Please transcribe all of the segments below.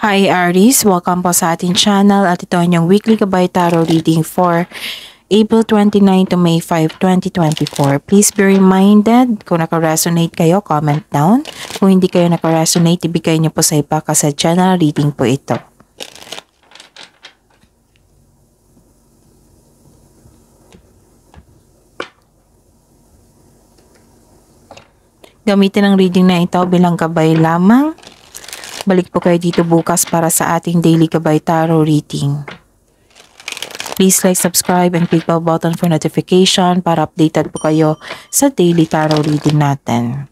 Hi Aries, welcome po sa ating channel at ito ang inyong weekly gabay tarot reading for April 29 to May 5, 2024. Please be reminded kung nakaresonate kayo, comment down. Kung hindi kayo nakaresonate, ibigay niyo po sa iba kasi channel reading po ito. Gamitin ang reading na ito bilang gabay lamang balik po kayo dito bukas para sa ating daily Gabay Tarot reading. Please like, subscribe, and click bell button for notification para updated po kayo sa daily tarot reading natin.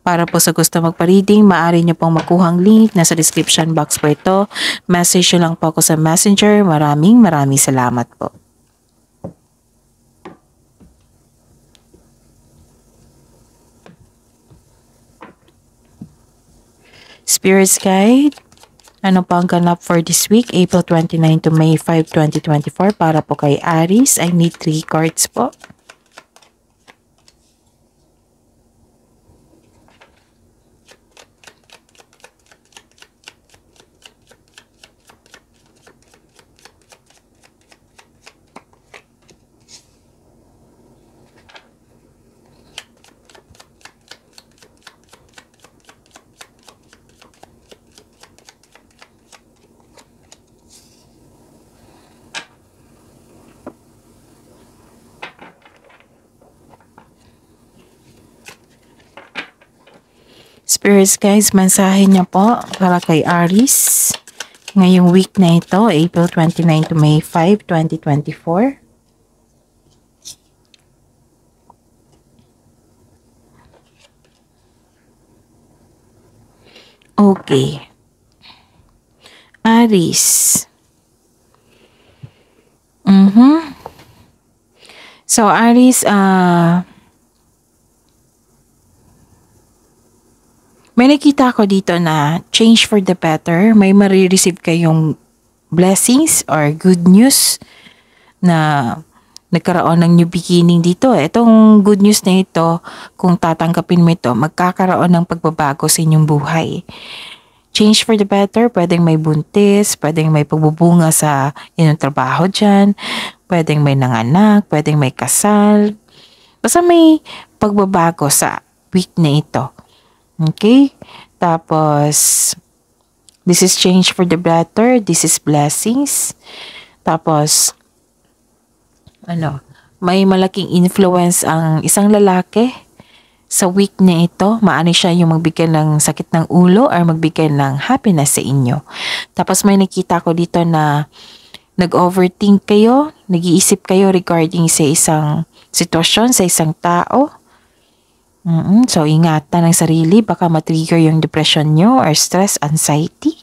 Para po sa gusto magpa-reading, maaari nyo pong makuhang link. Nasa description box po ito. Message nyo lang po ako sa messenger. Maraming maraming salamat po. Spirits Guide, ano pa ang ganap for this week? April 29 to May 5, 2024 para po kay Aries. I need 3 cards po. Spirits guys, mensahe niya po para kay Aris. Ngayong week na ito, April 29 to May 5, 2024. Okay. Aris. mm So, Aris, ah... Uh, May nakita ako dito na change for the better. May marireceive kayong blessings or good news na nagkaroon ng new beginning dito. Itong good news na ito, kung tatanggapin mo ito, magkakaroon ng pagbabago sa inyong buhay. Change for the better, pwedeng may buntis, pwedeng may pagbubunga sa inyong trabaho dyan, pwedeng may nanganak, pwedeng may kasal. Basta may pagbabago sa week na ito. Okay? Tapos, this is change for the better. This is blessings. Tapos, ano, may malaking influence ang isang lalaki sa week na ito, maano siya yung magbigay ng sakit ng ulo or magbigay ng happiness sa inyo. Tapos may nakita ko dito na nag-overthink kayo, nag-iisip kayo regarding sa isang sitwasyon, sa isang tao. Mm-mm. So, ingatan ang sarili. Baka matrigger yung depression nyo or stress, anxiety.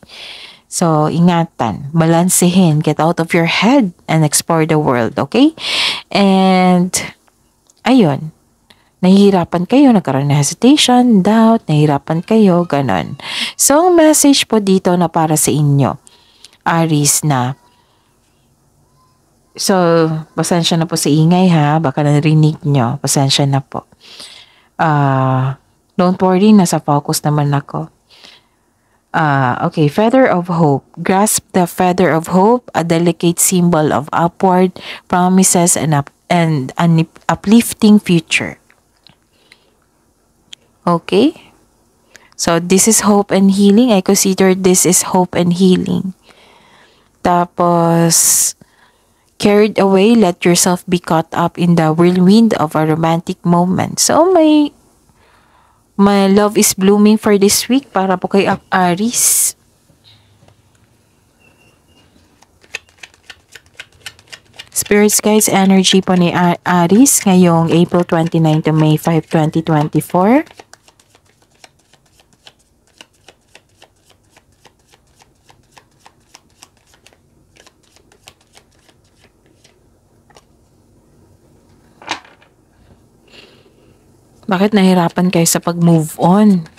So, ingatan. Balansehin. Get out of your head and explore the world, okay? And, ayun. Nahihirapan kayo, nagkaroon ng hesitation, doubt, nahihirapan kayo, ganun. So, ang message po dito na para sa inyo, Aris, na So, pasensya na po sa ingay ha. Baka narinig nyo. Pasensya na po. Uh, don't worry, nasa focus naman ako. Uh, okay, feather of hope. Grasp the feather of hope, a delicate symbol of upward promises and, up and an uplifting future. Okay? So, this is hope and healing. I consider this is hope and healing. Tapos, carried away, let yourself be caught up in the whirlwind of a romantic moment. So, may, my love is blooming for this week para po kay Aries. Spirits guys, energy po ni Aries ngayong April 29 to May 5, 2024. Bakit nahirapan kayo sa pag-move on?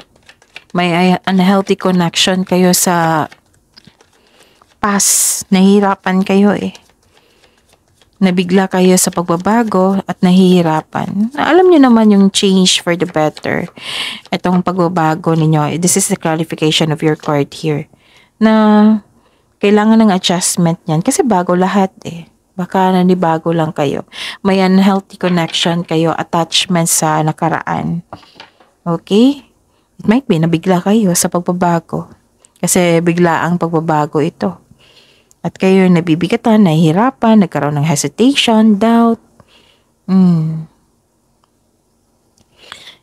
May unhealthy connection kayo sa past. Nahirapan kayo eh. Nabigla kayo sa pagbabago at nahihirapan. Alam niyo naman yung change for the better. Itong pagbabago ninyo. Eh, this is the clarification of your card here. Na kailangan ng adjustment niyan kasi bago lahat eh. Baka nanibago lang kayo. May unhealthy connection kayo, attachment sa nakaraan. Okay? It might be nabigla kayo sa pagbabago. Kasi bigla ang pagbabago ito. At kayo nabibigatan, nahihirapan, nagkaroon ng hesitation, doubt. Mm.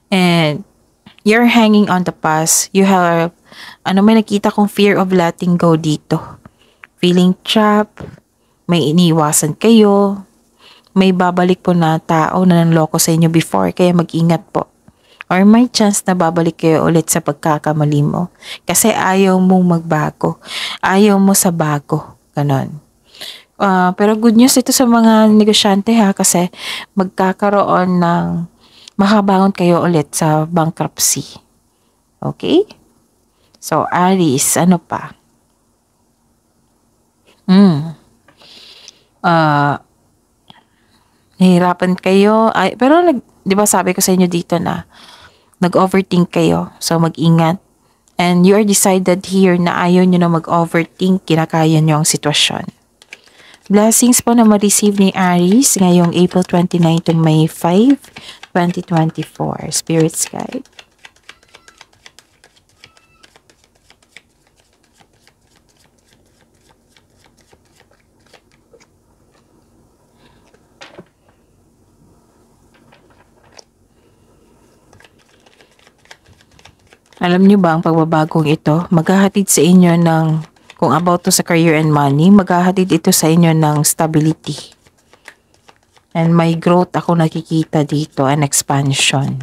And you're hanging on the past. You have, ano may nakita kong fear of letting go dito. Feeling trapped, may iniiwasan kayo, may babalik po na tao na nanloko sa inyo before kaya mag-ingat po. Or may chance na babalik kayo ulit sa pagkakamali mo. Kasi ayaw mong magbago. Ayaw mo sa bago. Ganon. Uh, pero good news ito sa mga negosyante ha kasi magkakaroon ng makabangon kayo ulit sa bankruptcy. Okay? So, Aries, ano pa? Mm uh, nahihirapan kayo. Ay, pero nag, di ba sabi ko sa inyo dito na nag-overthink kayo. So mag-ingat. And you are decided here na ayaw nyo na mag-overthink, kinakaya nyo ang sitwasyon. Blessings po na ma-receive ni Aries ngayong April 29 to May 5, 2024. Spirits Guide. Alam niyo ba ang pagbabagong ito? Maghahatid sa inyo ng, kung about to sa career and money, maghahatid ito sa inyo ng stability. And may growth ako nakikita dito and expansion.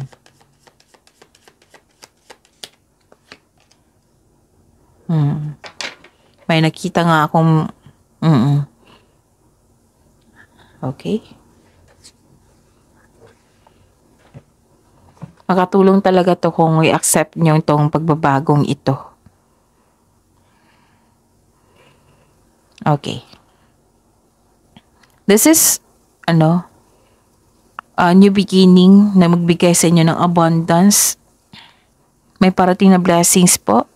Hmm. May nakita nga akong, mm -mm. Okay. Makatulong talaga to kung i-accept nyo itong pagbabagong ito. Okay. This is, ano, a new beginning na magbigay sa inyo ng abundance. May parating na blessings po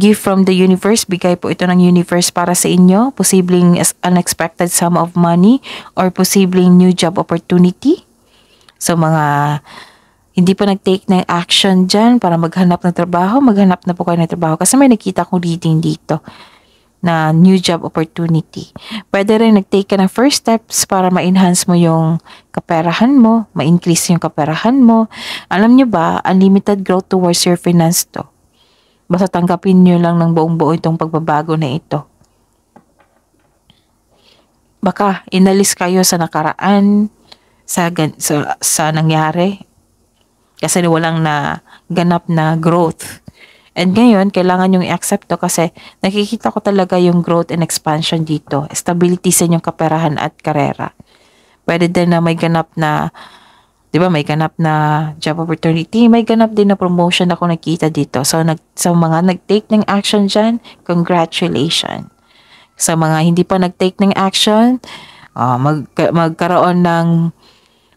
gift from the universe. Bigay po ito ng universe para sa inyo. Posibleng unexpected sum of money or posibleng new job opportunity. So mga hindi pa nag-take ng action dyan para maghanap ng trabaho, maghanap na po kayo ng trabaho. Kasi may nakita ko dito dito na new job opportunity. Pwede rin nag-take ka ng first steps para ma-enhance mo yung kaperahan mo, ma-increase yung kaperahan mo. Alam nyo ba, unlimited growth towards your finance to. Basta tanggapin nyo lang ng buong buo itong pagbabago na ito. Baka inalis kayo sa nakaraan, sa, sa, sa nangyari, kasi walang na ganap na growth. And ngayon, kailangan yung i-accept to kasi nakikita ko talaga yung growth and expansion dito. Stability sa inyong kaperahan at karera. Pwede din na may ganap na, di ba, may ganap na job opportunity. May ganap din na promotion na ako nakita dito. So, nag, sa mga nag-take ng action dyan, congratulations. Sa mga hindi pa nag-take ng action, uh, mag, magkaroon ng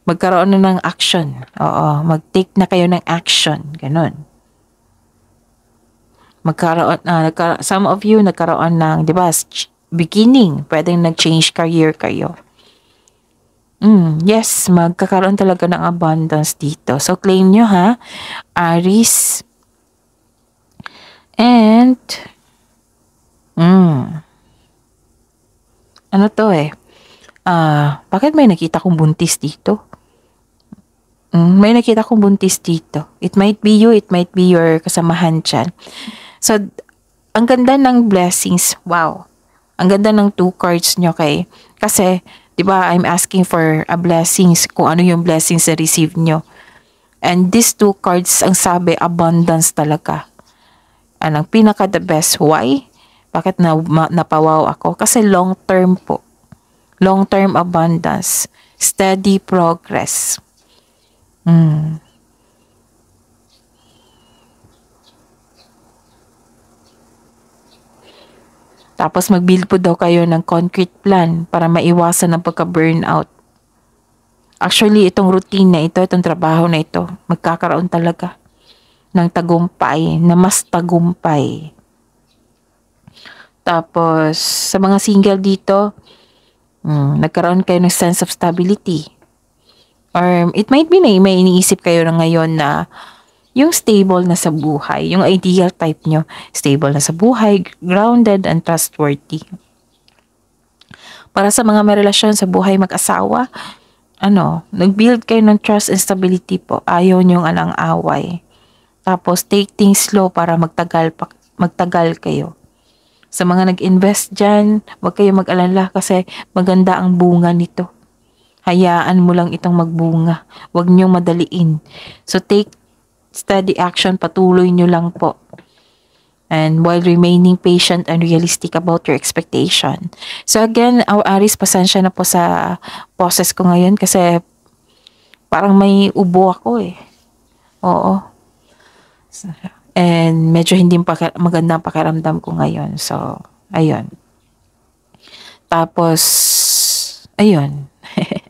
magkaroon na ng action. Oo, mag-take na kayo ng action. Ganun. Magkaroon, uh, ah, nagkara- some of you nagkaroon ng, di ba, beginning. Pwedeng nag-change career kayo. Mm, yes, magkakaroon talaga ng abundance dito. So, claim nyo ha, Aris. And, mm, ano to eh, ah, uh, bakit may nakita kong buntis dito? Mm, may nakita kong buntis dito. It might be you, it might be your kasamahan dyan. So, ang ganda ng blessings. Wow. Ang ganda ng two cards nyo kay. Kasi, di ba, I'm asking for a blessings. Kung ano yung blessings na receive nyo. And these two cards, ang sabi, abundance talaga. And ang pinaka the best. Why? Bakit na, ma, napawaw ako? Kasi long term po. Long term abundance. Steady progress. Mm. Tapos mag-build po daw kayo ng concrete plan para maiwasan ang pagka-burnout. Actually, itong routine na ito, itong trabaho na ito, magkakaroon talaga ng tagumpay, na mas tagumpay. Tapos, sa mga single dito, hmm, nagkaroon kayo ng sense of stability. Or it might be na may iniisip kayo na ngayon na yung stable na sa buhay, yung ideal type nyo, stable na sa buhay, grounded and trustworthy. Para sa mga may relasyon sa buhay mag-asawa, ano, nag-build kayo ng trust and stability po. Ayaw nyo alang away. Tapos, take things slow para magtagal, magtagal kayo. Sa mga nag-invest dyan, huwag kayo mag-alala kasi maganda ang bunga nito. Hayaan mo lang itong magbunga. Huwag niyong madaliin. So take steady action. Patuloy niyo lang po. And while remaining patient and realistic about your expectation. So again, oh, Aris, pasensya na po sa process ko ngayon kasi parang may ubo ako eh. Oo. And medyo hindi maganda ang pakiramdam ko ngayon. So, ayun. Tapos, ayun.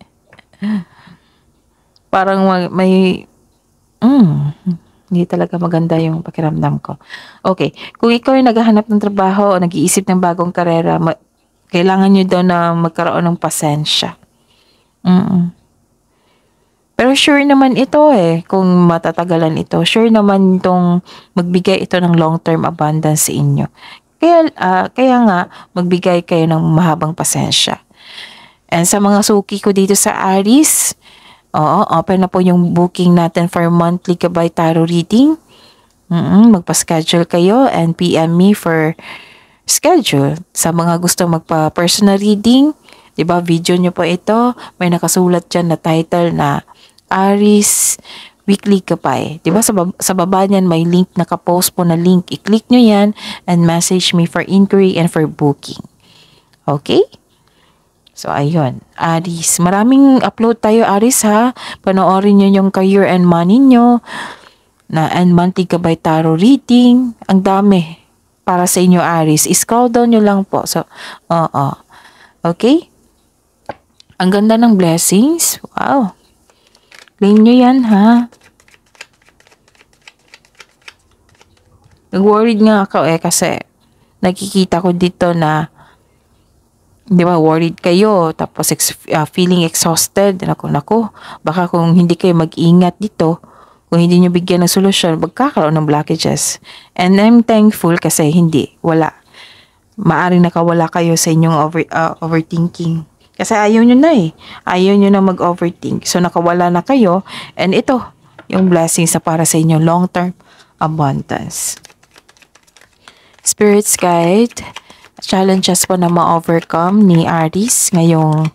Parang may, may mm, hindi talaga maganda yung pakiramdam ko. Okay, kung ikaw ay naghahanap ng trabaho o nag-iisip ng bagong karera, kailangan nyo daw na magkaroon ng pasensya. Mm, mm Pero sure naman ito eh, kung matatagalan ito. Sure naman itong magbigay ito ng long-term abundance sa inyo. Kaya, uh, kaya nga, magbigay kayo ng mahabang pasensya. And sa mga suki ko dito sa Aris, oo, open na po yung booking natin for monthly Gabay Tarot reading. Mm -mm, magpa-schedule kayo and PM me for schedule. Sa mga gusto magpa-personal reading, 'di ba video nyo po ito, may nakasulat diyan na title na Aris Weekly Kapay. 'Di ba sa, sa baba niyan may link na post po na link. I-click nyo 'yan and message me for inquiry and for booking. Okay? So, ayun. Aris. Maraming upload tayo, Aris, ha? Panoorin nyo yung Career and Money nyo. Na, and monthly kabay tarot reading. Ang dami. Para sa inyo, Aris. scroll down nyo lang po. So, oo. Uh -uh. Okay? Ang ganda ng blessings. Wow. Claim nyo yan, ha? Nag-worried nga ako eh kasi nakikita ko dito na di ba, worried kayo, tapos ex- uh, feeling exhausted, nako, nako, baka kung hindi kayo mag-ingat dito, kung hindi nyo bigyan ng solusyon, magkakaroon ng blockages. And I'm thankful kasi hindi, wala. Maaring nakawala kayo sa inyong over, uh, overthinking. Kasi ayaw nyo na eh. Ayaw nyo na mag-overthink. So nakawala na kayo. And ito, yung blessing sa para sa inyo long-term abundance. Spirits Guide challenges po na ma-overcome ni Aries ngayong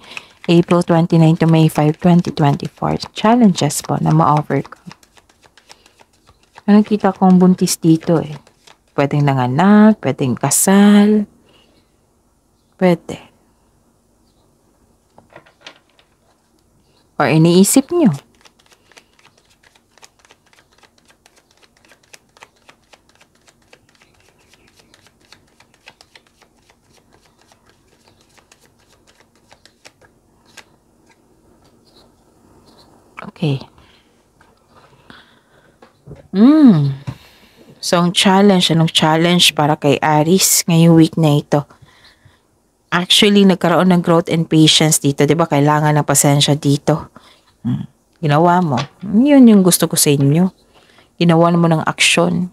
April 29 to May 5, 2024. Challenges po na ma-overcome. Ano kita kong buntis dito eh. Pwedeng nanganak, pwedeng kasal. Pwede. Or iniisip nyo. Okay. Mm. So, ang challenge, anong challenge para kay Aris ngayong week na ito? Actually, nagkaroon ng growth and patience dito. ba diba? Kailangan ng pasensya dito. Mm. Ginawa mo. Yun yung gusto ko sa inyo. Ginawa mo ng aksyon.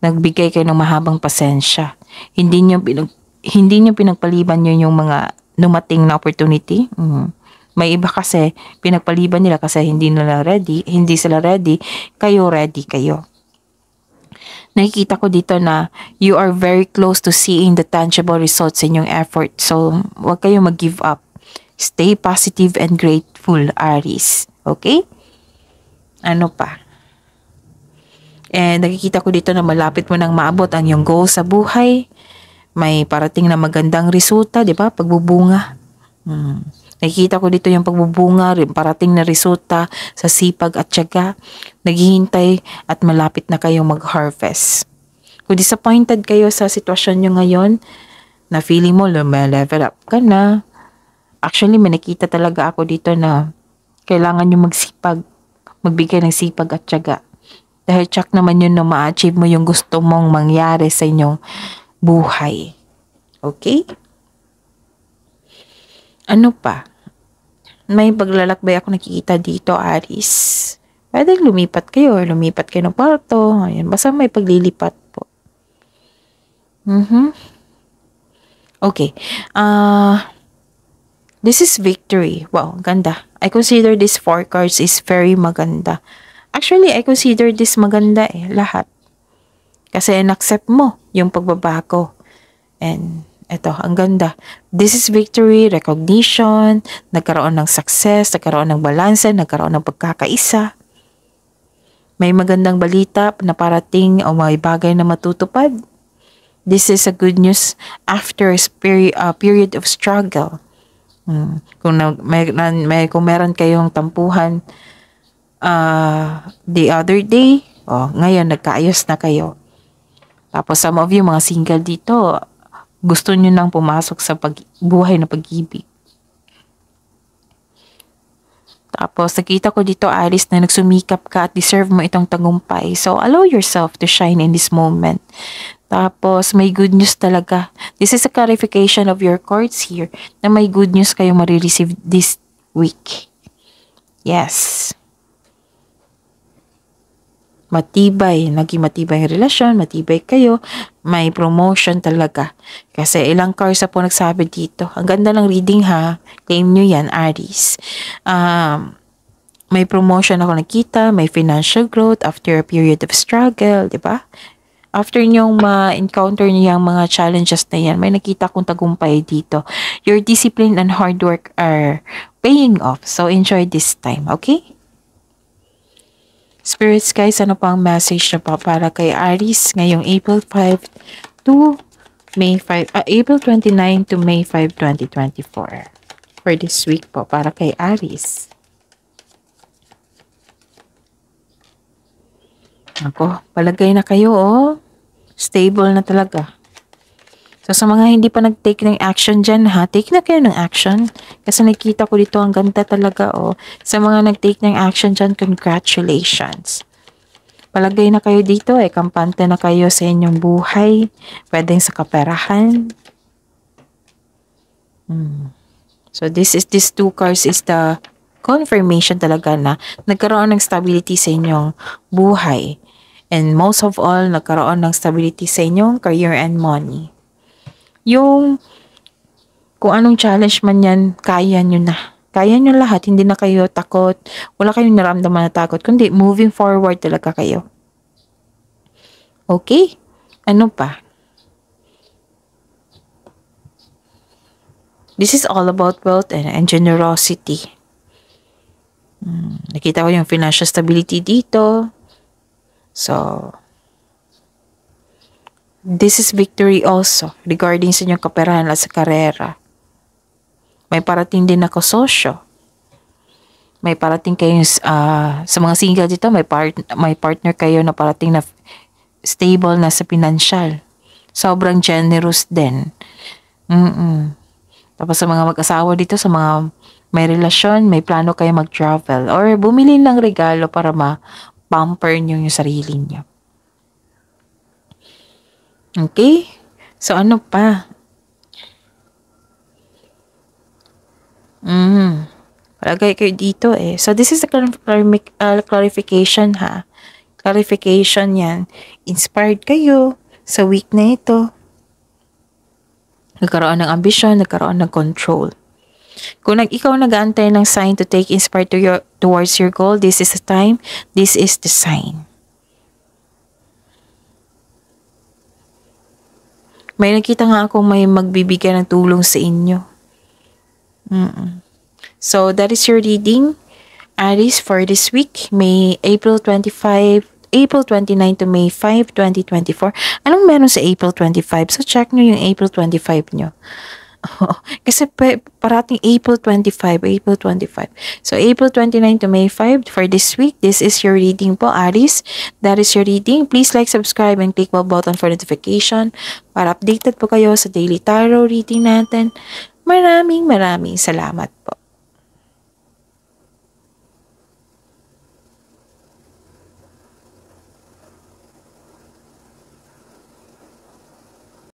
Nagbigay kayo ng mahabang pasensya. Hindi nyo, pinag, hindi nyo pinagpaliban yun yung mga numating na opportunity. Mm. May iba kasi, pinagpaliban nila kasi hindi nila ready, hindi sila ready, kayo ready kayo. Nakikita ko dito na you are very close to seeing the tangible results in your effort. So, huwag kayo mag-give up. Stay positive and grateful, Aries. Okay? Ano pa? And nakikita ko dito na malapit mo nang maabot ang iyong goal sa buhay. May parating na magandang resulta, di ba? Pagbubunga. Hmm. Nakikita ko dito yung pagbubunga, parating na resulta sa sipag at tiyaga. Naghihintay at malapit na kayong mag-harvest. Kung disappointed kayo sa sitwasyon nyo ngayon, na feeling mo lumelevel up ka na. Actually, minakita talaga ako dito na kailangan nyo magsipag, magbigay ng sipag at tiyaga. Dahil check naman yun na ma-achieve mo yung gusto mong mangyari sa inyong buhay. Okay? Ano pa? May paglalakbay ako nakikita dito, Aris. Pwede lumipat kayo, lumipat kayo ng kwarto. Ayan, basta may paglilipat po. Mm-hmm. Okay. Uh, this is victory. Wow, ganda. I consider these four cards is very maganda. Actually, I consider this maganda eh, lahat. Kasi in-accept mo yung pagbabago. And ito, ang ganda. This is victory, recognition, nagkaroon ng success, nagkaroon ng balanse, nagkaroon ng pagkakaisa. May magandang balita na parating o may bagay na matutupad. This is a good news after a period of struggle. Hmm. Kung, na, may, na, may, kung meron kayong tampuhan uh, the other day, oh, ngayon nagkaayos na kayo. Tapos some of you mga single dito, gusto nyo nang pumasok sa pag buhay na pag-ibig. Tapos, nakita ko dito, Alice, na nagsumikap ka at deserve mo itong tagumpay. So, allow yourself to shine in this moment. Tapos, may good news talaga. This is a clarification of your cards here na may good news kayo marireceive this week. Yes matibay, naging matibay ang relasyon, matibay kayo, may promotion talaga. Kasi ilang cars na po nagsabi dito. Ang ganda ng reading ha. Claim nyo yan, Aries. Um, may promotion ako nakita, may financial growth after a period of struggle, di ba? after nyong ma-encounter niya ang mga challenges na yan, may nakita kong tagumpay dito. Your discipline and hard work are paying off. So, enjoy this time, okay? Spirits guys, ano po ang message na po para kay Aries ngayong April 5 to May 5, uh, ah, April 29 to May 5, 2024 for this week po para kay Aries. Ako, palagay na kayo oh. Stable na talaga. So, sa mga hindi pa nag-take ng action dyan, ha, take na kayo ng action. Kasi nakita ko dito, ang ganda talaga, oh. Sa mga nag-take ng action dyan, congratulations. Palagay na kayo dito, eh. Kampante na kayo sa inyong buhay. Pwedeng sa kaperahan. Hmm. So, this is, these two cards is the confirmation talaga na nagkaroon ng stability sa inyong buhay. And most of all, nagkaroon ng stability sa inyong career and money yung kung anong challenge man yan, kaya nyo na. Kaya nyo lahat, hindi na kayo takot, wala kayong naramdaman na takot, kundi moving forward talaga kayo. Okay? Ano pa? This is all about wealth and, and generosity. Hmm, nakita ko yung financial stability dito. So, This is victory also regarding sa inyong kaperahan at sa karera. May parating din ako sosyo. May parating kayo uh, sa mga single dito, may, part, may partner kayo na parating na stable na sa financial. Sobrang generous din. Mm-mm. Tapos sa mga mag-asawa dito, sa mga may relasyon, may plano kayo mag-travel or bumili ng regalo para ma-pamper niyo yung sarili niyo. Okay? So, ano pa? Mm. Mm-hmm. Palagay kayo dito eh. So, this is the clar uh, clarification ha. Clarification yan. Inspired kayo sa week na ito. Nagkaroon ng ambition, nagkaroon ng control. Kung nag ikaw nag-aantay ng sign to take inspired to your, towards your goal, this is the time, this is the sign. May nakita nga ako may magbibigay ng tulong sa inyo. Mm -mm. So, that is your reading, Aries, for this week, May April 25, April 29 to May 5, 2024. Anong meron sa April 25? So, check nyo yung April 25 nyo. Oh, kasi parating April 25, April 25. So, April 29 to May 5 for this week. This is your reading po, Aries. That is your reading. Please like, subscribe, and click bell button for notification para updated po kayo sa daily tarot reading natin. Maraming maraming salamat po.